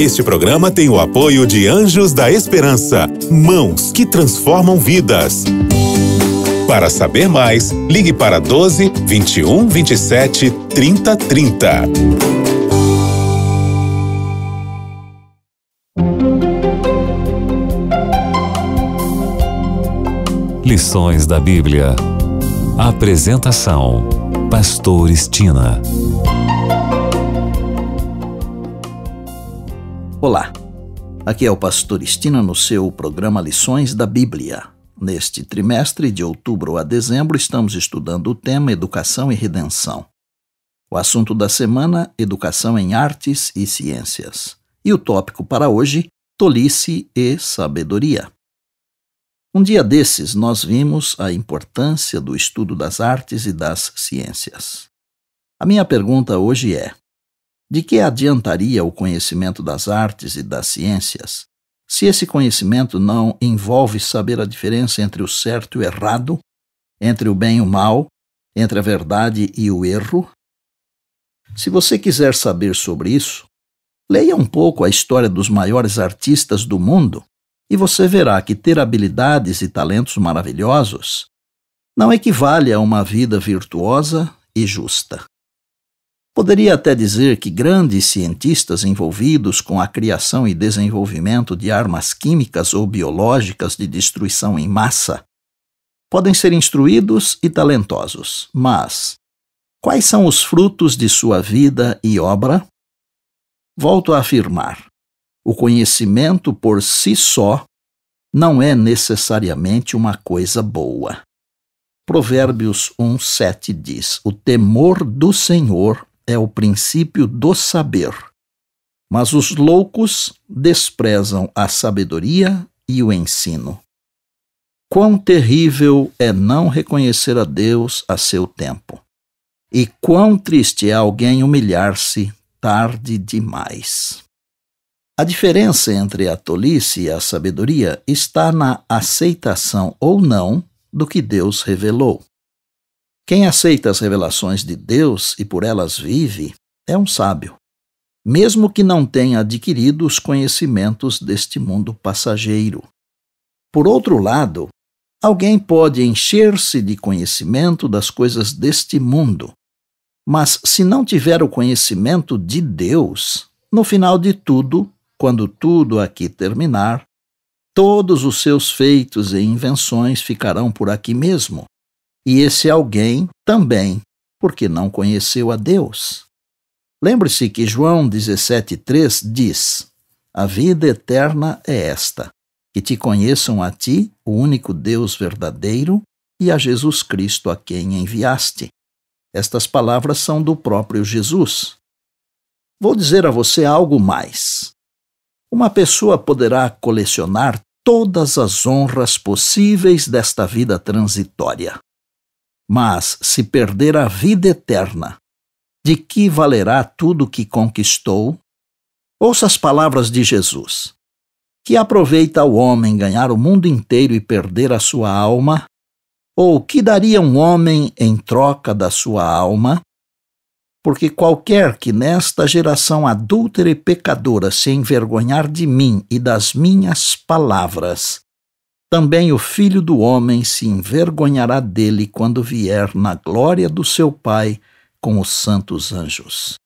Este programa tem o apoio de Anjos da Esperança, mãos que transformam vidas. Para saber mais, ligue para 12 21 27 30 30. Lições da Bíblia. Apresentação: Pastor Estina. Olá, aqui é o Pastor Estina no seu programa Lições da Bíblia. Neste trimestre, de outubro a dezembro, estamos estudando o tema Educação e Redenção. O assunto da semana: Educação em Artes e Ciências. E o tópico para hoje: Tolice e Sabedoria. Um dia desses, nós vimos a importância do estudo das artes e das ciências. A minha pergunta hoje é: de que adiantaria o conhecimento das artes e das ciências, se esse conhecimento não envolve saber a diferença entre o certo e o errado, entre o bem e o mal, entre a verdade e o erro? Se você quiser saber sobre isso, leia um pouco a história dos maiores artistas do mundo e você verá que ter habilidades e talentos maravilhosos não equivale a uma vida virtuosa e justa. Poderia até dizer que grandes cientistas envolvidos com a criação e desenvolvimento de armas químicas ou biológicas de destruição em massa podem ser instruídos e talentosos, mas quais são os frutos de sua vida e obra? Volto a afirmar: o conhecimento por si só não é necessariamente uma coisa boa. Provérbios 1,7 diz: O temor do Senhor é o princípio do saber. Mas os loucos desprezam a sabedoria e o ensino. Quão terrível é não reconhecer a Deus a seu tempo! E quão triste é alguém humilhar-se tarde demais! A diferença entre a tolice e a sabedoria está na aceitação ou não do que Deus revelou. Quem aceita as revelações de Deus e por elas vive é um sábio, mesmo que não tenha adquirido os conhecimentos deste mundo passageiro. Por outro lado, alguém pode encher-se de conhecimento das coisas deste mundo, mas se não tiver o conhecimento de Deus, no final de tudo, quando tudo aqui terminar, todos os seus feitos e invenções ficarão por aqui mesmo e esse alguém também, porque não conheceu a Deus. Lembre-se que João 17,3 diz: A vida eterna é esta, que te conheçam a ti, o único Deus verdadeiro, e a Jesus Cristo a quem enviaste. Estas palavras são do próprio Jesus. Vou dizer a você algo mais. Uma pessoa poderá colecionar todas as honras possíveis desta vida transitória, mas se perder a vida eterna, de que valerá tudo o que conquistou? Ouça as palavras de Jesus. Que aproveita o homem ganhar o mundo inteiro e perder a sua alma? Ou que daria um homem em troca da sua alma? Porque qualquer que nesta geração adúltera e pecadora se envergonhar de mim e das minhas palavras, também o filho do homem se envergonhará dele quando vier na glória do seu Pai com os santos anjos.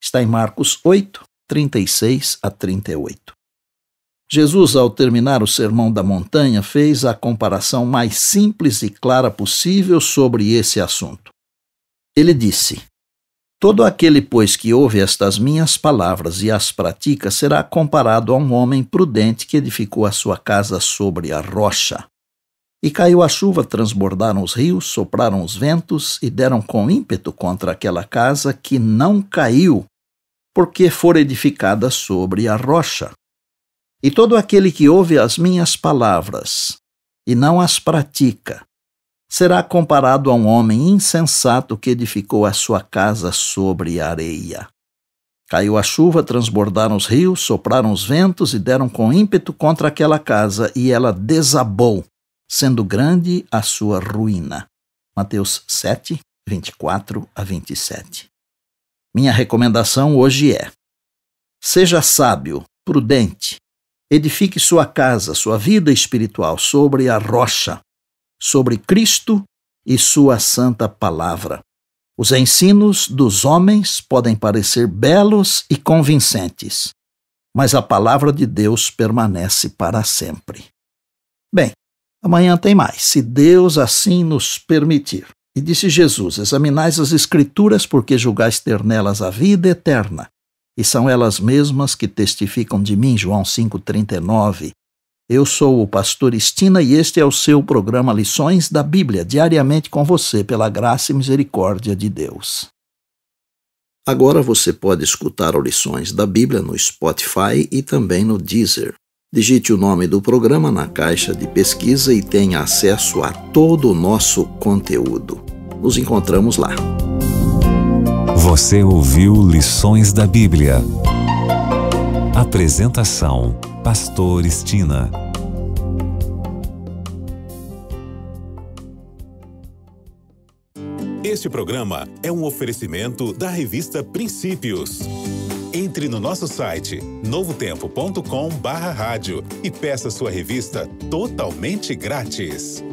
Está em Marcos 8, 36 a 38. Jesus, ao terminar o Sermão da Montanha, fez a comparação mais simples e clara possível sobre esse assunto. Ele disse: Todo aquele, pois, que ouve estas minhas palavras e as pratica será comparado a um homem prudente que edificou a sua casa sobre a rocha. E caiu a chuva, transbordaram os rios, sopraram os ventos e deram com ímpeto contra aquela casa que não caiu, porque fora edificada sobre a rocha. E todo aquele que ouve as minhas palavras e não as pratica será comparado a um homem insensato que edificou a sua casa sobre areia. Caiu a chuva, transbordaram os rios, sopraram os ventos e deram com ímpeto contra aquela casa, e ela desabou, sendo grande a sua ruína. Mateus 7, 24 a 27. Minha recomendação hoje é: seja sábio, prudente, edifique sua casa, sua vida espiritual sobre a rocha, sobre Cristo e Sua Santa Palavra. Os ensinos dos homens podem parecer belos e convincentes, mas a palavra de Deus permanece para sempre. Bem, amanhã tem mais, se Deus assim nos permitir. E disse Jesus: Examinais as Escrituras, porque julgais ter nelas a vida eterna. E são elas mesmas que testificam de mim, João 5,39. Eu sou o pastor Estina e este é o seu programa Lições da Bíblia, diariamente com você, pela graça e misericórdia de Deus. Agora você pode escutar o Lições da Bíblia no Spotify e também no Deezer. Digite o nome do programa na caixa de pesquisa e tenha acesso a todo o nosso conteúdo. Nos encontramos lá. Você ouviu Lições da Bíblia Apresentação: Pastor Estina. Este programa é um oferecimento da revista Princípios. Entre no nosso site novotempo.com/barra e peça sua revista totalmente grátis.